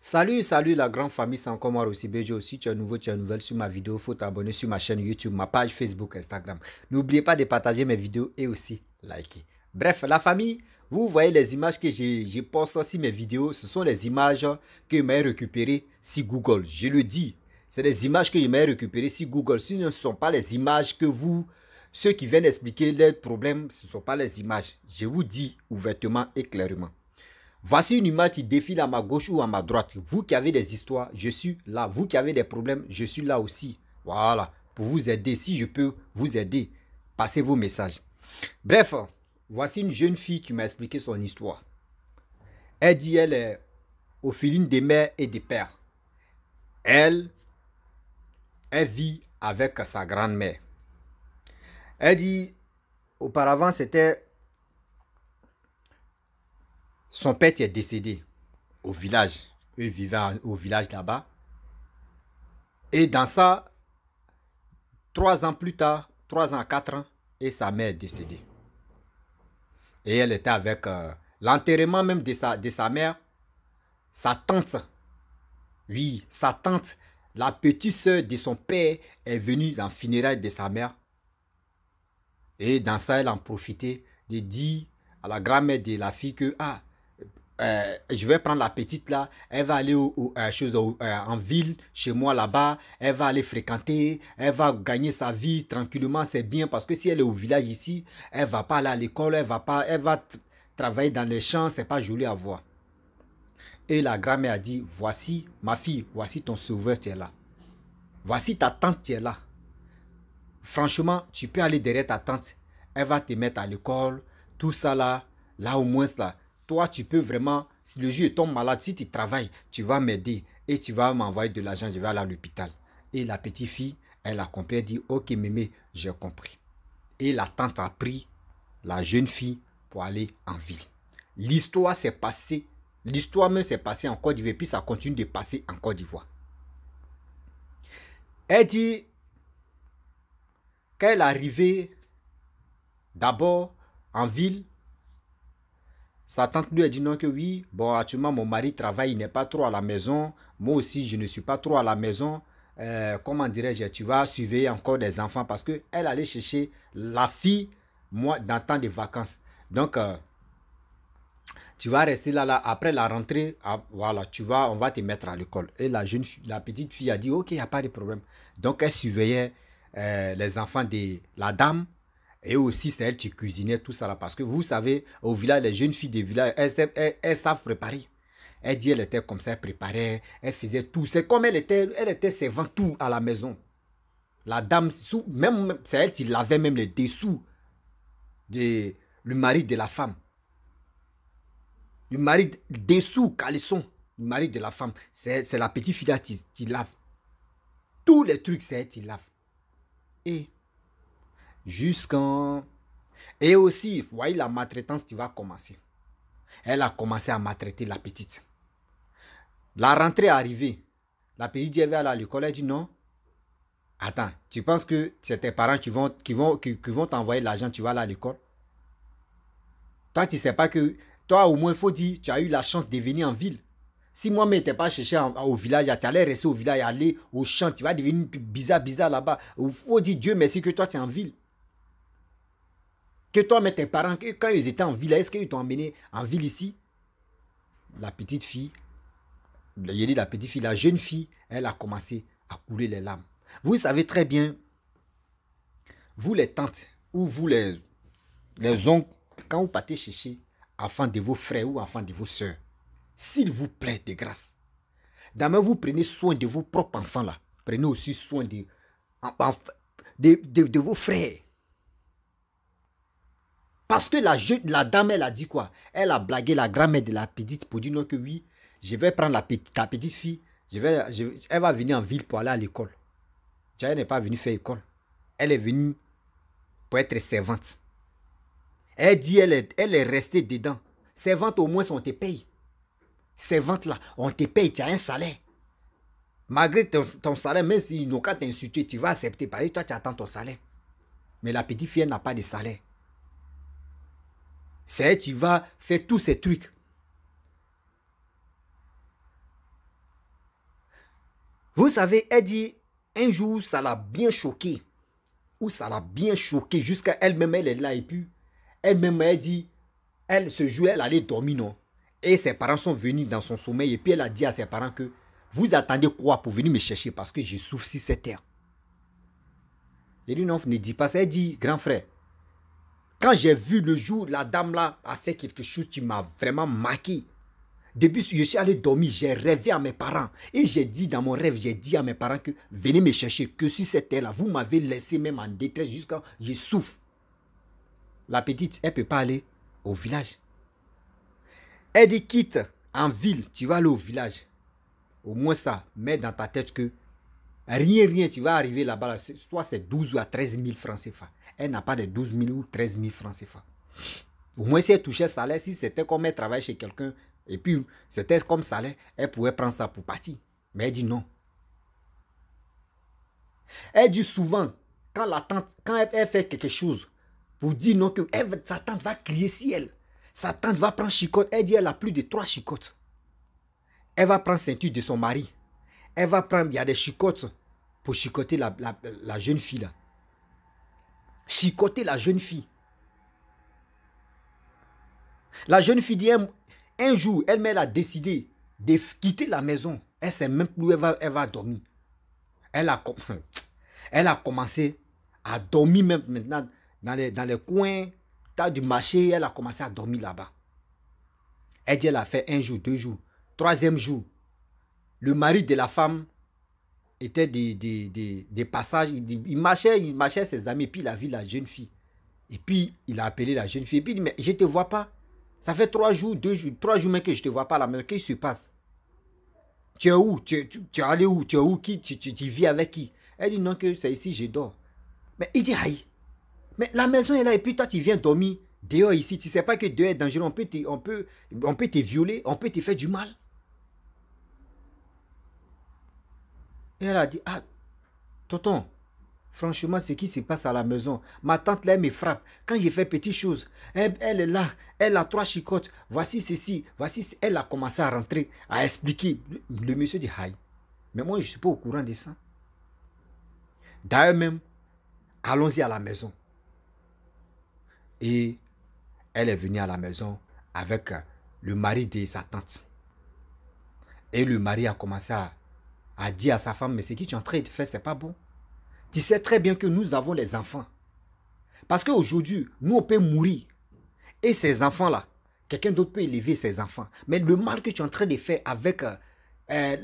Salut, salut la grande famille, c'est encore moi aussi Bejo. Si tu es nouveau, tu es nouvelle sur ma vidéo, faut t'abonner sur ma chaîne YouTube, ma page Facebook, Instagram. N'oubliez pas de partager mes vidéos et aussi liker. Bref, la famille, vous voyez les images que j'ai poste sur mes vidéos, ce sont les images que m'ai récupérées sur Google. Je le dis, c'est les images que je m'ai récupérées sur Google. Ce ne sont pas les images que vous, ceux qui viennent expliquer les problèmes, ce ne sont pas les images. Je vous dis ouvertement et clairement. Voici une image qui défile à ma gauche ou à ma droite. Vous qui avez des histoires, je suis là. Vous qui avez des problèmes, je suis là aussi. Voilà, pour vous aider. Si je peux vous aider, passez vos messages. Bref, voici une jeune fille qui m'a expliqué son histoire. Elle dit elle est au fil des mères et des pères. Elle, elle vit avec sa grand-mère. Elle dit, auparavant, c'était son père est décédé au village. Il vivait au village là-bas. Et dans ça, trois ans plus tard, trois ans, quatre ans, et sa mère est décédée. Et elle était avec euh, l'enterrement même de sa, de sa mère, sa tante. Oui, sa tante, la petite sœur de son père, est venue dans le funérail de sa mère. Et dans ça, elle en profitait de dire à la grand-mère de la fille que, ah, euh, je vais prendre la petite là, elle va aller euh, euh, en ville, chez moi là-bas, elle va aller fréquenter, elle va gagner sa vie tranquillement, c'est bien parce que si elle est au village ici, elle va pas aller à l'école, elle va pas, elle va travailler dans les champs, c'est pas joli à voir. Et la grand-mère a dit, voici ma fille, voici ton sauveur, tu es là. Voici ta tante, tu es là. Franchement, tu peux aller derrière ta tante, elle va te mettre à l'école, tout ça là, là au moins là toi, tu peux vraiment, si le est tombe malade, si tu travailles, tu vas m'aider et tu vas m'envoyer de l'argent, je vais aller à l'hôpital. Et la petite fille, elle a compris, elle dit, ok, mémé, j'ai compris. Et la tante a pris la jeune fille pour aller en ville. L'histoire s'est passée, l'histoire même s'est passée en Côte d'Ivoire, puis ça continue de passer en Côte d'Ivoire. Elle dit, qu'elle est arrivée d'abord en ville, sa tante lui a dit non que oui, bon actuellement mon mari travaille, il n'est pas trop à la maison, moi aussi je ne suis pas trop à la maison, euh, comment dirais-je, tu vas surveiller encore des enfants parce qu'elle allait chercher la fille, moi, dans le temps de vacances. Donc, euh, tu vas rester là, là, après la rentrée, ah, voilà, tu vas, on va te mettre à l'école. Et la jeune la petite fille a dit, ok, il n'y a pas de problème. Donc, elle surveillait euh, les enfants de la dame et aussi, c'est elle qui cuisinait tout ça là. Parce que vous savez, au village, les jeunes filles des villages, elles, savent préparer. Elle dit, elle était comme ça, elle préparait, elle faisait tout. C'est comme elle était, elle était servant tout à la maison. La dame, même, c'est elle qui lavait même les dessous de le mari de la femme. Le mari dessous, caleçon, le mari de la femme. C'est la petite fille qui lave. Tous les trucs, c'est elle qui lave. Et jusqu'en... Et aussi, vous voyez la maltraitance qui va commencer. Elle a commencé à maltraiter la petite. La rentrée est arrivée. La petite dit, elle va aller à l'école. Elle dit non. Attends, tu penses que c'est tes parents qui vont, qui vont, qui, t'envoyer l'argent, tu vas à l'école Toi, tu sais pas que... Toi, au moins, il faut dire, tu as eu la chance de venir en ville. Si moi, je n'étais pas cherché au village, tu allais rester au village, aller au champ, tu vas devenir bizarre, bizarre là-bas. Il faut dire, Dieu merci que toi, tu es en ville. Que toi, mais tes parents, quand ils étaient en ville, est-ce qu'ils t'ont emmené en ville ici La petite fille, la petite fille, la jeune fille, elle a commencé à couler les larmes. Vous savez très bien, vous les tantes ou vous les, les oncles, quand vous partez chercher enfants de vos frères ou enfants de vos soeurs, s'il vous plaît, de grâce, d'abord vous prenez soin de vos propres enfants là. Prenez aussi soin de, de vos frères. Parce que la, dame, elle a dit quoi Elle a blagué la grand-mère de la petite pour dire non que oui, je vais prendre la petite, ta petite fille, je vais, elle va venir en ville pour aller à l'école. elle n'est pas venue faire école. Elle est venue pour être servante. Elle dit, elle est, restée dedans. Servante, au moins, on te paye. Servante, là, on te paye, tu as un salaire. Malgré ton, salaire, même si n'ont qu'à t'insulter, tu vas accepter. Parce bah, que toi, tu attends ton salaire. Mais la petite fille, n'a pas de salaire c'est tu vas faire tous ces trucs. Vous savez, elle dit, un jour, ça l'a bien choqué. Ou ça l'a bien choqué jusqu'à elle-même, elle est là. Et puis, elle-même, elle dit, elle, se jouait, elle allait dormir, non Et ses parents sont venus dans son sommeil. Et puis, elle a dit à ses parents que, vous attendez quoi pour venir me chercher parce que j'ai souffre si cette terre. Les dit, non, ne dis pas ça. Elle dit, grand frère, quand j'ai vu le jour, la dame là a fait quelque chose qui m'a vraiment marqué. Depuis, je suis allé dormir, j'ai rêvé à mes parents. Et j'ai dit dans mon rêve, j'ai dit à mes parents que venez me chercher, que si c'était là, vous m'avez laissé même en détresse jusqu'à je souffre. La petite, elle ne peut pas aller au village. Elle dit quitte en ville, tu vas aller au village. Au moins ça, mets dans ta tête que Rien, rien, tu vas arriver là-bas. soit c'est 12 ou à 13 000 francs CFA. Elle n'a pas de 12 000 ou 13 000 francs CFA. Au moins, si elle touchait salaire, si c'était comme elle travaille chez quelqu'un, et puis c'était comme salaire, elle pouvait prendre ça pour partir. Mais elle dit non. Elle dit souvent, quand la tante, quand elle, fait quelque chose, pour dire non, que sa tante va crier si elle. Sa tante va prendre chicotte. Elle dit elle a plus de trois chicottes. Elle va prendre ceinture de son mari. Elle va prendre, il y a des chicotes pour chicoter la, jeune fille là. Chicoter la jeune fille. La jeune fille dit un, jour, elle-même a décidé de quitter la maison. Elle sait même plus où elle va, dormir. Elle a, elle a commencé à dormir même maintenant dans les, dans les coins, du marché, elle a commencé à dormir là-bas. Elle dit, elle a fait un jour, deux jours, troisième jour le mari de la femme était des, des, passages. Il, marchait, il marchait ses amis, puis il a vu la jeune fille. Et puis il a appelé la jeune fille, et puis il dit, mais je ne te vois pas. Ça fait trois jours, deux jours, trois jours même que je ne te vois pas la Qu'est-ce qui se passe Tu es où tu es, allé où Tu es où tu, vis avec qui Elle dit non, que c'est ici, je dors. Mais il dit aïe. Mais la maison est là et puis toi tu viens dormir dehors ici. Tu ne sais pas que dehors est dangereux. On peut on peut, on peut te violer, on peut te faire du mal. Et elle a dit, ah, tonton, franchement, ce qui se passe à la maison, ma tante là, elle me frappe. Quand je fais petites choses, elle, elle, est là, elle a trois chicotes, voici ceci, voici ceci. Elle a commencé à rentrer, à expliquer. Le, monsieur dit, aïe, mais moi, je ne suis pas au courant de ça. D'ailleurs même, allons-y à la maison. Et elle est venue à la maison avec le mari de sa tante. Et le mari a commencé à a dit à sa femme, mais ce que tu es en train de faire, ce n'est pas bon. Tu sais très bien que nous avons les enfants. Parce qu'aujourd'hui, nous, on peut mourir. Et ces enfants-là, quelqu'un d'autre peut élever ces enfants. Mais le mal que tu es en train de faire avec euh, euh,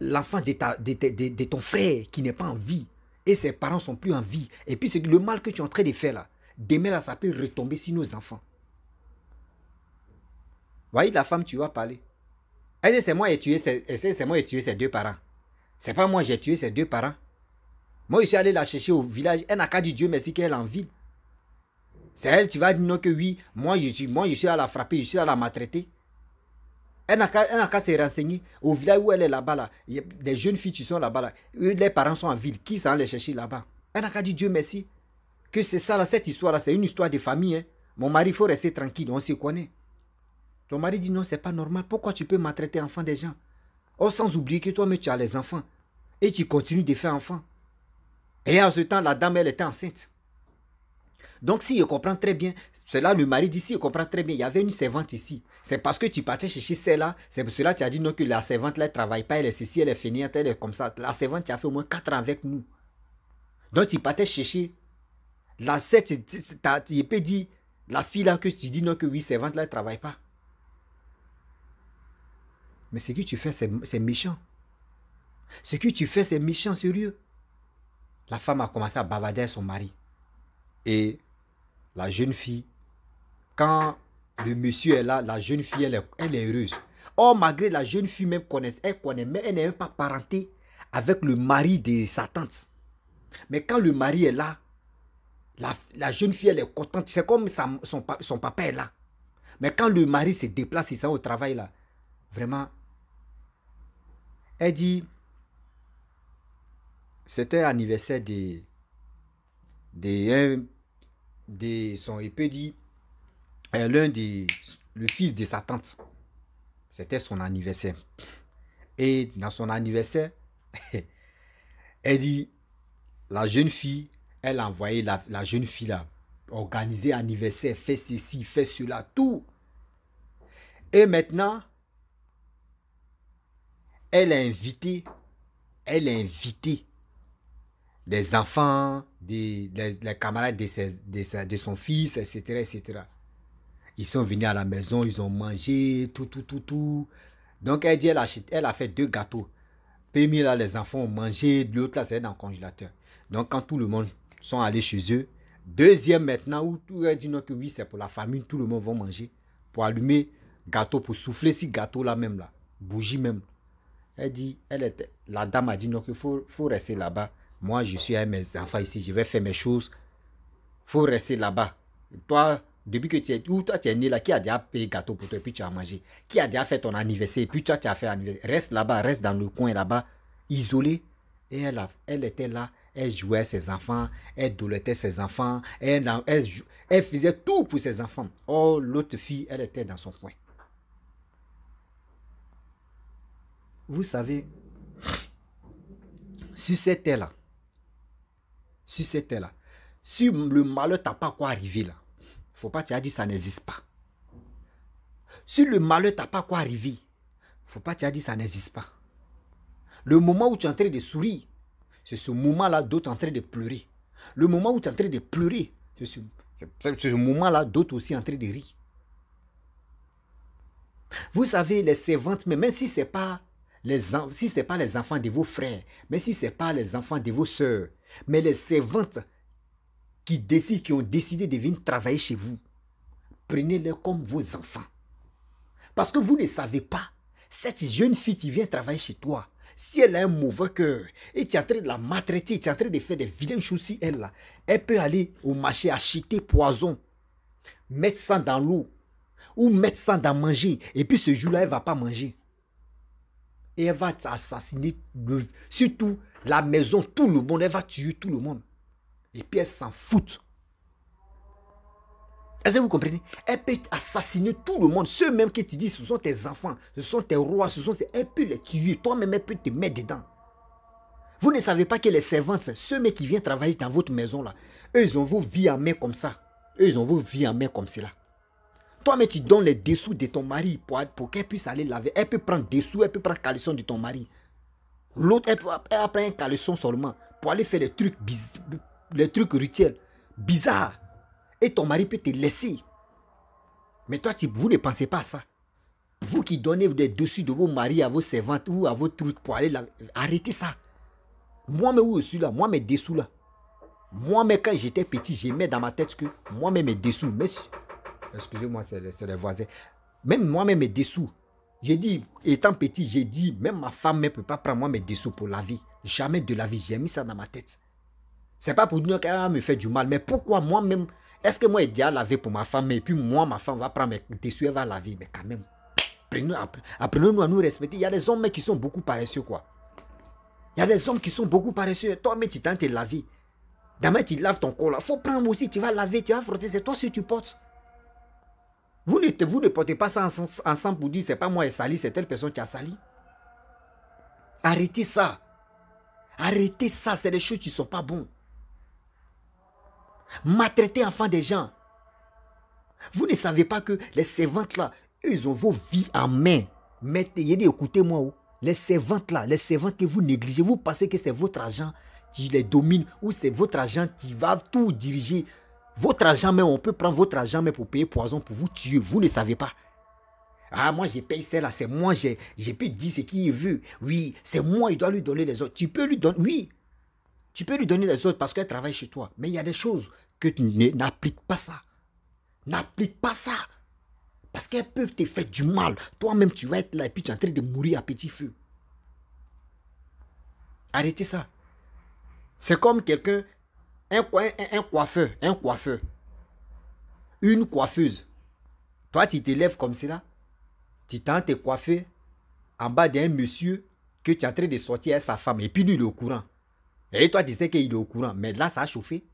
l'enfant de, de, ton frère qui n'est pas en vie, et ses parents ne sont plus en vie, et puis le mal que tu es en train de faire là, demain là, ça peut retomber sur nos enfants. Voyez la femme, tu vas parler. c'est moi qui ai tué ses deux parents c'est pas moi, j'ai tué ses deux parents. Moi, je suis allé la chercher au village. Elle n'a qu'à dire Dieu merci qu'elle est en ville. C'est elle, tu vas dire non que oui, moi je suis, moi, je suis à la frapper, je suis à la maltraiter. Elle n'a qu'à se renseigner. Au village où elle est là-bas, là, des jeunes filles qui sont là-bas, les parents sont en ville. Qui s'en les chercher là-bas Elle n'a qu'à dire Dieu merci. Que c'est ça, là, cette histoire-là, c'est une histoire de famille. Hein. Mon mari, il faut rester tranquille, on se connaît. Ton mari dit non, c'est pas normal. Pourquoi tu peux maltraiter enfant des gens Oh, sans oublier que toi-même, tu as les enfants. Et tu continues de faire enfant. Et en ce temps, la dame, elle était enceinte. Donc, si je comprends très bien, c'est là le mari d'ici, il comprend très bien, il y avait une servante ici. C'est parce que tu partais chercher celle-là. C'est pour cela que tu as dit non que la servante, là, elle ne travaille pas, elle est ceci, elle est finie. elle est comme ça. La servante, tu as fait au moins quatre ans avec nous. Donc, tu partais chercher la 7, tu peux dire, la fille là que tu dis non que oui, servante, là, elle ne travaille pas. Mais ce que tu fais, c'est méchant. Ce que tu fais, c'est méchant, sérieux. La femme a commencé à bavarder son mari. Et la jeune fille, quand le monsieur est là, la jeune fille, elle est, elle est heureuse. Or, malgré la jeune fille même connaît, elle connaît, mais elle n'est même pas parentée avec le mari de sa tante. Mais quand le mari est là, la, jeune fille, elle est contente. C'est comme son, papa est là. Mais quand le mari se déplace, il s'en au travail là, vraiment, elle dit, c'était l'anniversaire de, de, son épée, dit, euh, l'un des, le fils de sa tante. C'était son anniversaire. Et dans son anniversaire, elle dit, la jeune fille, elle a envoyé la, jeune fille là, organiser anniversaire, fait ceci, fait cela, tout. Et maintenant, elle a invité, elle a invité des enfants, des, les, camarades de, son fils, etc., etc. Ils sont venus à la maison, ils ont mangé, tout, tout, tout, tout. Donc elle dit, elle a, fait deux gâteaux. Premier, là, les enfants ont mangé, l'autre, là, c'est dans le congélateur. Donc quand tout le monde sont allés chez eux, deuxième maintenant, où tout elle dit non, que oui, c'est pour la famille, tout le monde va manger. Pour allumer gâteau, pour souffler ce gâteau là même, là, bougie même. Elle dit, elle était, la dame a dit non, il faut, rester là-bas. Moi, je suis avec mes enfants ici, je vais faire mes choses. faut rester là-bas. Toi, depuis que tu es, ou toi, tu es né là, qui a déjà payé gâteau pour toi et puis tu as mangé Qui a déjà fait ton anniversaire et puis toi, tu as fait anniversaire Reste là-bas, reste dans le coin là-bas, isolé. Et elle, elle était là, elle jouait ses enfants, elle doletait ses enfants, elle faisait tout pour ses enfants. Oh, l'autre fille, elle était dans son coin. vous savez, si cette là sur cette là si le malheur t'a pas quoi arriver là, faut pas te dire ça n'existe pas. Si le malheur t'a pas quoi arriver, faut pas te dire ça n'existe pas. Le moment où tu es en train de sourire, c'est ce moment-là d'autres en train de pleurer. Le moment où tu es en train de pleurer, c'est ce, ce moment-là d'autres aussi en train de rire. Vous savez, les servantes, mais même si c'est pas si ce n'est pas les enfants de vos frères, mais si ce n'est pas les enfants de vos sœurs, mais les servantes qui décident, qui ont décidé de venir travailler chez vous, prenez-les comme vos enfants. Parce que vous ne savez pas, cette jeune fille qui vient travailler chez toi, si elle a un mauvais cœur et tu es en train de la maltraiter, tu es en train de faire des vilaines choses elle, elle peut aller au marché acheter poison, mettre ça dans l'eau ou mettre ça dans manger. Et puis ce jour-là, elle ne va pas manger et elle va assassiner surtout la maison, tout le monde, elle va tuer tout le monde. Et puis elle s'en fout. Est-ce que vous comprenez Elle peut assassiner tout le monde. Ceux mêmes qui te disent, ce sont tes enfants, ce sont tes rois, ce sont Elle peut les tuer. Toi-même, elle peut te mettre dedans. Vous ne savez pas que les servantes, ceux mêmes qui viennent travailler dans votre maison là, eux, ils ont vos vies en main comme ça. Eux, ils ont vos vies en main comme cela toi mais tu donnes les dessous de ton mari pour, qu'elle puisse aller laver. Elle peut prendre des dessous, elle peut prendre caleçon de ton mari. L'autre, elle, peut prend un caleçon seulement pour aller faire les trucs, trucs rituels. Bizarre. Et ton mari peut te laisser. Mais toi, tu, vous ne pensez pas à ça. Vous qui donnez des dessous de vos maris à vos servantes ou à vos trucs pour aller laver. Arrêtez ça. Moi, mais où je suis là Moi, mes dessous là. Moi, mais quand j'étais petit, j'aimais dans ma tête que moi, mais mes dessous. Mais Excusez-moi, c'est les, voisins. Même moi-même, mes dessous. J'ai dit, étant petit, j'ai dit, même ma femme ne peut pas prendre moi mes dessous pour la vie. Jamais de la vie. J'ai mis ça dans ma tête. C'est pas pour dire qu'elle me fait du mal, mais pourquoi moi-même Est-ce que moi, j'ai déjà laver pour ma femme, et puis moi, ma femme va prendre mes dessous, et va laver, mais quand même. Apprenons-nous à nous respecter. Il y a des hommes qui sont beaucoup paresseux, quoi. Il y a des hommes qui sont beaucoup paresseux. Toi, même tu tentes de laver. Demain, tu laves ton corps là. Faut prendre aussi, tu vas laver, tu vas frotter. C'est toi si tu portes. Vous ne, portez pas ça ensemble pour dire c'est pas moi qui sali, c'est telle personne qui a sali. Arrêtez ça. Arrêtez ça, c'est des choses qui ne sont pas bonnes. Maltraiter enfin des gens. Vous ne savez pas que les servantes là, elles ont vos vies en main. Mettez, écoutez-moi. Oh. Les servantes là, les servantes que vous négligez, vous pensez que c'est votre agent qui les domine ou c'est votre agent qui va tout diriger. Votre argent, on peut prendre votre argent, pour payer poison, pour vous tuer. Vous ne savez pas. Ah, moi, je paye celle-là, c'est moi, j'ai, je peux dire ce qu'il veut. Oui, c'est moi, il doit lui donner les autres. Tu peux lui donner, oui, tu peux lui donner les autres parce qu'elle travaille chez toi. Mais il y a des choses que tu n'appliques pas ça. N'applique pas ça. Parce qu'elles peuvent te faire du mal. Toi-même, tu vas être là et puis tu es en train de mourir à petit feu. Arrêtez ça. C'est comme quelqu'un un, un, coiffeur, un coiffeur, une coiffeuse. Toi, tu te lèves comme cela, tu tentes te coiffer en bas d'un monsieur que tu es en train de sortir avec sa femme, et puis lui, il est au courant. Et toi, tu sais qu'il est au courant, mais là, ça a chauffé.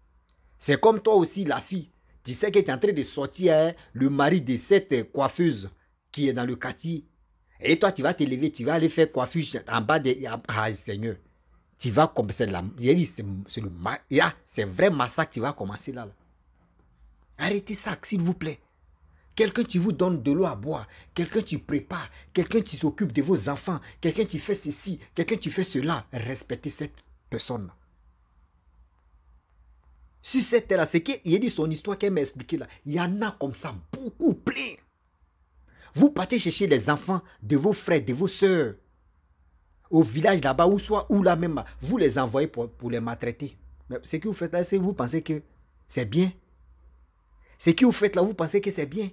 C'est comme toi aussi, la fille. Tu sais que tu es en train de sortir le mari de cette coiffeuse qui est dans le quartier. Et toi, tu vas te lever, tu vas aller faire coiffure en bas de... Ah, Seigneur tu vas commencer là. c'est le ma... vrai massacre qui va commencer là, Arrêtez ça, s'il vous plaît. Quelqu'un qui vous donne de l'eau à boire, quelqu'un qui prépare, quelqu'un qui s'occupe de vos enfants, quelqu'un qui fait ceci, quelqu'un qui fait cela. Respectez cette personne. Si cette là c'est qu'il a dit son histoire qu'elle m'a expliqué là. Il y en a comme ça, beaucoup plein. Vous partez chercher les enfants de vos frères, de vos sœurs au village là-bas, ou soit ou là même, vous les envoyez pour, les maltraiter. Mais ce que vous faites là, c'est vous pensez que c'est bien. Ce que vous faites là, vous pensez que c'est bien.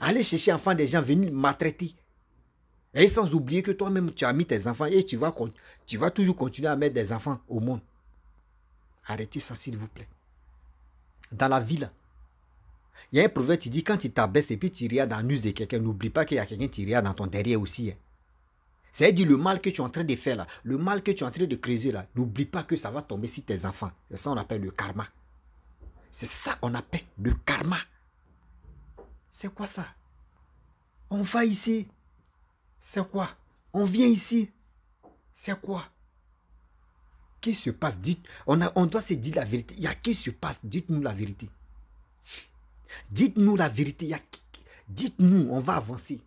Allez chercher enfants des gens venus maltraiter. Et sans oublier que toi-même, tu as mis tes enfants et tu vas, tu vas toujours continuer à mettre des enfants au monde. Arrêtez ça, s'il vous plaît. Dans la ville, il y a un proverbe qui dit quand tu t'abaisses et puis tu regardes dans l'us de quelqu'un, n'oublie pas qu'il y a quelqu'un qui regarde dans ton derrière aussi. Hein. C'est-à-dire le mal que tu es en train de faire là, le mal que tu es en train de créer là, n'oublie pas que ça va tomber sur tes enfants. C'est ça qu'on appelle le karma. C'est ça qu'on appelle le karma. C'est quoi ça On va ici. C'est quoi On vient ici. C'est quoi Qu'est-ce qui se passe Dites, on, a, on doit se dire la vérité. Il y a qui se passe Dites-nous la vérité. Dites-nous la vérité. Dites-nous, on va avancer.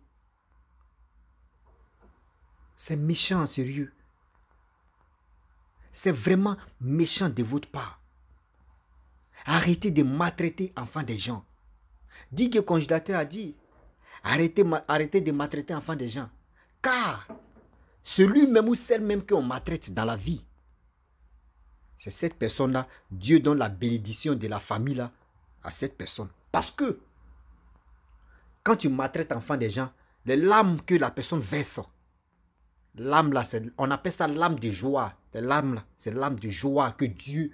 C'est méchant, sérieux. C'est vraiment méchant de votre part. Arrêtez de maltraiter enfants des gens. Dit que le congélateur a dit, arrêtez, arrêtez de maltraiter enfants des gens. Car celui même ou celle même qu'on maltraite dans la vie, c'est cette personne-là, Dieu donne la bénédiction de la famille-là à cette personne. Parce que quand tu maltraites enfant des gens, les larmes que la personne verse, L'âme là, on appelle ça l'âme de joie. L'âme là, c'est l'âme de joie que Dieu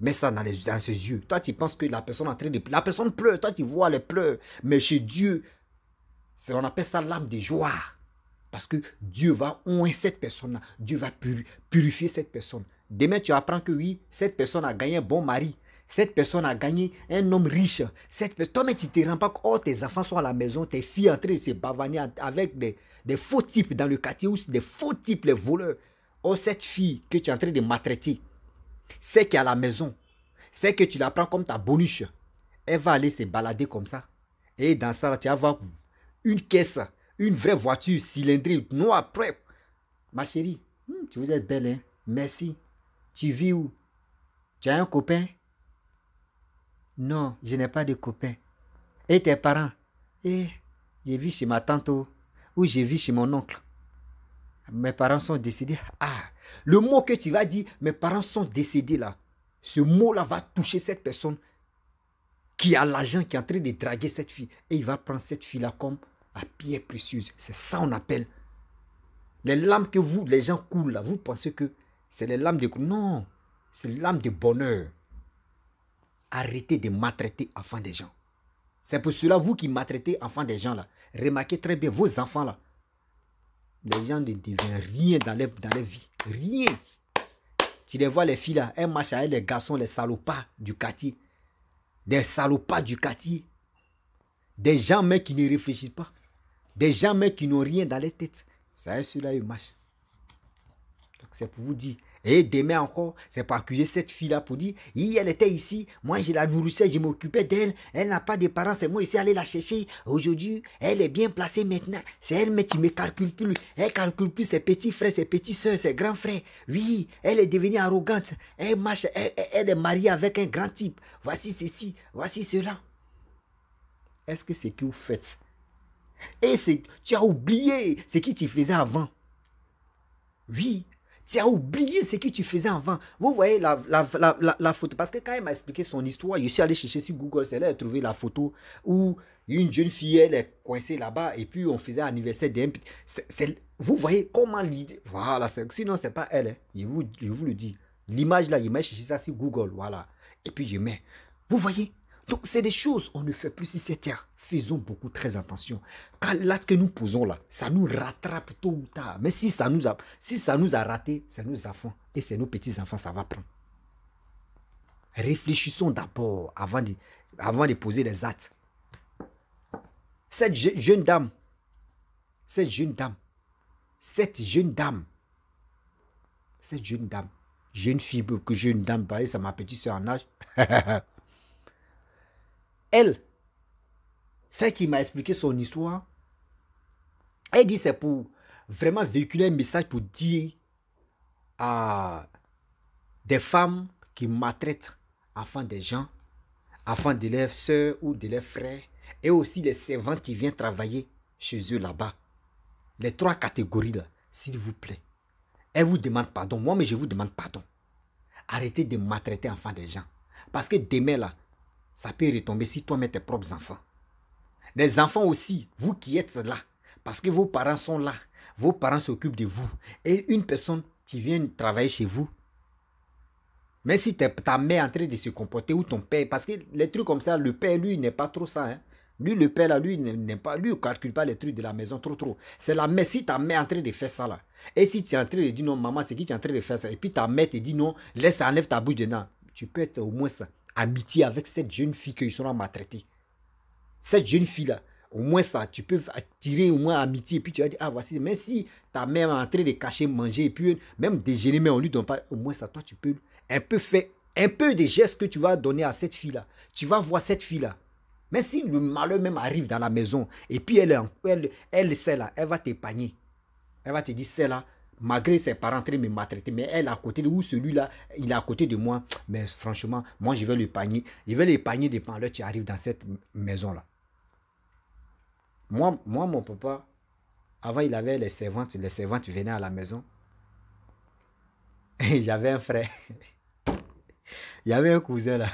met ça dans, les, dans ses yeux. Toi, tu penses que la personne en train de La personne pleure. Toi, tu vois les pleurs. Mais chez Dieu, on appelle ça l'âme de joie. Parce que Dieu va oindre cette personne-là. Dieu va purifier cette personne. Demain, tu apprends que oui, cette personne a gagné un bon mari. Cette personne a gagné un homme riche. Cette personne, toi, mais tu te rends pas compte. Oh, tes enfants sont à la maison, tes filles en train de se bavaner avec des, faux types dans le quartier ou des faux types, les voleurs. Oh, cette fille que tu es en train de maltraiter, c'est qui est à la maison, c'est que tu la prends comme ta bonus. Elle va aller se balader comme ça. Et dans ça, tu vas avoir une caisse, une vraie voiture cylindrique, noire, prête. Ma chérie, hmm, tu vous êtes belle, hein? Merci. Tu vis où? Tu as un copain? Non, je n'ai pas de copains. Et tes parents Eh, j'ai vu chez ma tante ou j'ai vu chez mon oncle. Mes parents sont décédés. Ah, le mot que tu vas dire, mes parents sont décédés là. Ce mot-là va toucher cette personne qui a l'argent, qui est en train de draguer cette fille. Et il va prendre cette fille-là comme à pierre précieuse. C'est ça qu'on appelle. Les lames que vous, les gens coulent là, vous pensez que c'est les lames de... Non, c'est les lames de bonheur arrêtez de maltraiter enfants des gens. C'est pour cela, vous qui maltraitez enfants des gens là, remarquez très bien vos enfants là. Les gens ne deviennent rien dans leur, vie. Rien. Tu les vois, les filles là, elles marchent les garçons, les salopards du quartier. Des salopards du quartier. Des gens, mais qui ne réfléchissent pas. Des gens, mais qui n'ont rien dans les tête. C'est ceux cela ils marchent. Donc, c'est pour vous dire, et demain encore, c'est pour accuser cette fille-là pour dire, oui, elle était ici, moi je la nourrissais, je m'occupais d'elle, elle, n'a pas de parents, c'est moi ici aller la chercher. Aujourd'hui, elle est bien placée maintenant. C'est elle, mais qui me calcules plus. Elle calcule plus ses petits frères, ses petites soeurs, ses grands frères. Oui, elle est devenue arrogante. Elle marche, elle, est mariée avec un grand type. Voici ceci, voici cela. Est-ce que c'est que vous faites Et tu as oublié ce que tu faisais avant. Oui, tu as oublié ce que tu faisais avant. Vous voyez la, la, photo. Parce que quand elle m'a expliqué son histoire, je suis allé chercher sur Google, c'est là a trouvé la photo où une jeune fille, elle est coincée là-bas et puis on faisait anniversaire d'un... petit... Vous voyez comment l'idée... Voilà, sinon c'est pas elle. Hein. Je, vous, vous le dis. L'image là, je m'a chercher ça sur Google, voilà. Et puis je mets. Vous voyez donc, c'est des choses on ne fait plus si c'est terre. Faisons beaucoup très attention. Car l'acte que nous posons là, ça nous rattrape tôt ou tard. Mais si ça nous a, si ça nous a raté, c'est nos enfants et c'est nos petits-enfants, ça va prendre. Réfléchissons d'abord avant de, avant de poser des actes. Cette jeune dame, cette jeune dame, cette jeune dame, cette jeune dame, jeune fille, que jeune dame, bah, ça c'est ma petite soeur en âge. elle, celle qui m'a expliqué son histoire, elle dit c'est pour vraiment véhiculer un message pour dire à des femmes qui maltraitent afin des gens, enfants de leurs soeurs ou de leurs frères, et aussi les servants qui viennent travailler chez eux là-bas. Les trois catégories là, s'il vous plaît. Elle vous demande pardon. Moi, mais je vous demande pardon. Arrêtez de maltraiter enfants des gens. Parce que demain là, ça peut retomber si toi mets tes propres enfants. Des enfants aussi, vous qui êtes là, parce que vos parents sont là, vos parents s'occupent de vous. Et une personne qui vient travailler chez vous, mais si ta mère est en train de se comporter ou ton père, parce que les trucs comme ça, le père, lui, n'est pas trop ça. Hein. Lui, le père, là, lui, n'est pas, lui, ne calcule pas les trucs de la maison trop, trop. C'est la mère, si ta mère est en train de faire ça, là, et si tu es en train de dire non, maman, c'est qui tu es en train de faire ça, et puis ta mère te dit non, laisse, enlève ta bouche dedans. tu peux être au moins ça amitié avec cette jeune fille qu'ils à maltraités. Cette jeune fille-là, au moins ça, tu peux attirer au moins amitié, et puis tu vas dire, ah voici, même si ta mère est en train de cacher, manger, et puis même déjeuner, mais on lui donne pas, au moins ça, toi, tu peux un peu faire, un peu des gestes que tu vas donner à cette fille-là. Tu vas voir cette fille-là. Même si le malheur même arrive dans la maison, et puis elle, est elle, elle celle-là, elle va panier. Elle va te dire, celle-là, malgré ses parents très me mais elle à côté de ou celui-là, il est à côté de moi. Mais franchement, moi je vais panier Je vais panier de là tu arrives dans cette maison-là. Moi, moi, mon papa, avant il avait les servantes, les servantes venaient à la maison. Et j'avais un frère. il y avait un cousin là.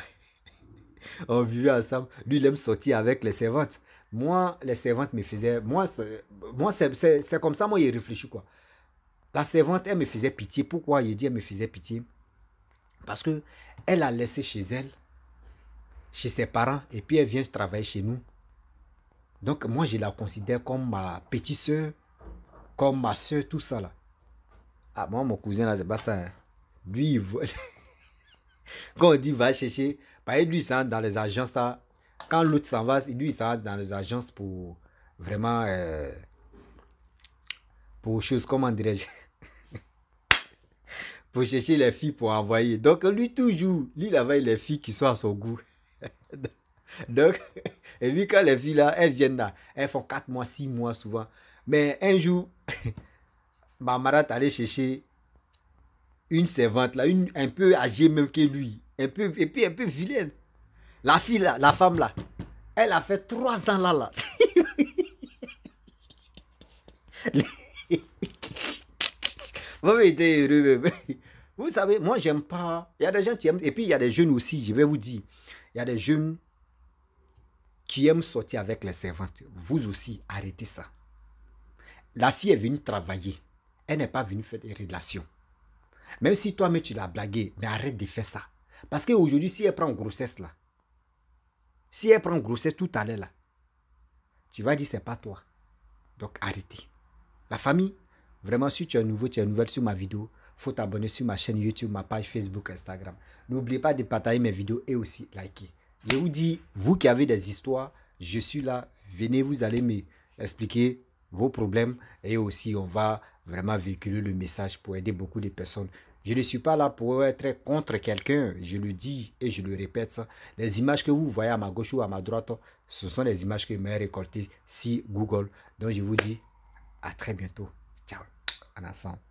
On vivait ensemble. Lui, il aime sortir avec les servantes. Moi, les servantes me faisaient. Moi, c'est comme ça, moi, il réfléchit quoi. La servante, elle me faisait pitié. Pourquoi je dis elle me faisait pitié Parce que elle a laissé chez elle, chez ses parents, et puis elle vient travailler chez nous. Donc moi, je la considère comme ma petite soeur, comme ma soeur, tout ça là. Ah, moi, mon cousin là, c'est pas ça. Hein. Lui, quand on dit va chercher, par bah, lui, il dans les agences là. Quand l'autre s'en va, lui, il dans les agences pour vraiment. Euh, pour choses, comment dirais-je pour chercher les filles pour envoyer. Donc, lui, toujours, lui, il les filles qui sont à son goût. Donc, et vu quand les filles là, elles viennent là, elles font 4 mois, 6 mois souvent. Mais un jour, ma marate allait chercher une servante là, une, un peu âgée même que lui, un peu, et puis un peu vilaine. La fille là, la femme là, elle a fait 3 ans là là. Vous savez, moi, j'aime pas. Il y a des gens qui aiment. Et puis, il y a des jeunes aussi, je vais vous dire. Il y a des jeunes qui aiment sortir avec les servantes. Vous aussi, arrêtez ça. La fille est venue travailler. Elle n'est pas venue faire des relations. Même si toi, mais tu l'as blagué, mais arrête de faire ça. Parce qu'aujourd'hui, si elle prend grossesse là, si elle prend grossesse tout à l'heure là, tu vas dire c'est pas toi. Donc arrêtez. La famille, Vraiment, si tu es nouveau, tu es nouvelle sur ma vidéo, faut t'abonner sur ma chaîne YouTube, ma page Facebook, Instagram. N'oubliez pas de partager mes vidéos et aussi liker. Je vous dis, vous qui avez des histoires, je suis là. Venez, vous allez m'expliquer vos problèmes et aussi on va vraiment véhiculer le message pour aider beaucoup de personnes. Je ne suis pas là pour être contre quelqu'un, je le dis et je le répète. Ça. Les images que vous voyez à ma gauche ou à ma droite, ce sont les images que m'a récoltées si Google. Donc je vous dis à très bientôt. Anação.